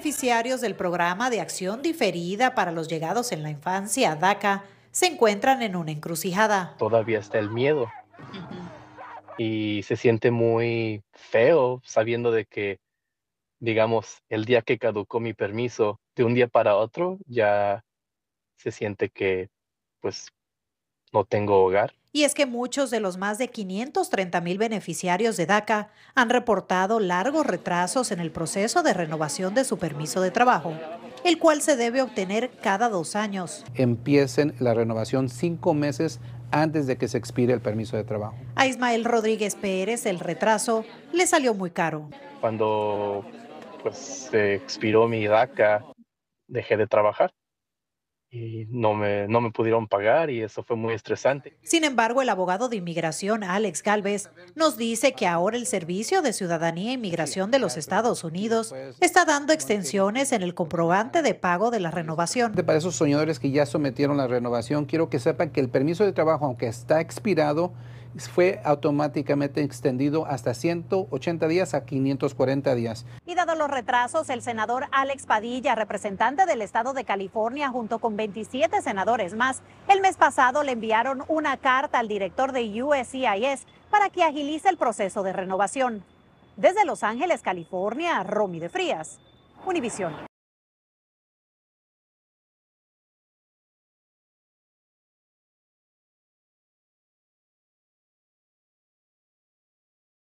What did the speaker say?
beneficiarios del programa de acción diferida para los llegados en la infancia, DACA, se encuentran en una encrucijada. Todavía está el miedo y se siente muy feo sabiendo de que, digamos, el día que caducó mi permiso, de un día para otro, ya se siente que, pues, no tengo hogar. Y es que muchos de los más de 530 mil beneficiarios de DACA han reportado largos retrasos en el proceso de renovación de su permiso de trabajo, el cual se debe obtener cada dos años. Empiecen la renovación cinco meses antes de que se expire el permiso de trabajo. A Ismael Rodríguez Pérez el retraso le salió muy caro. Cuando pues, se expiró mi DACA, dejé de trabajar y no me, no me pudieron pagar y eso fue muy estresante. Sin embargo, el abogado de inmigración Alex Galvez nos dice que ahora el Servicio de Ciudadanía e Inmigración de los Estados Unidos está dando extensiones en el comprobante de pago de la renovación. Para esos soñadores que ya sometieron la renovación, quiero que sepan que el permiso de trabajo, aunque está expirado, fue automáticamente extendido hasta 180 días a 540 días. Y dado los retrasos, el senador Alex Padilla, representante del estado de California, junto con 27 senadores más, el mes pasado le enviaron una carta al director de USCIS para que agilice el proceso de renovación. Desde Los Ángeles, California, Romy de Frías, Univisión.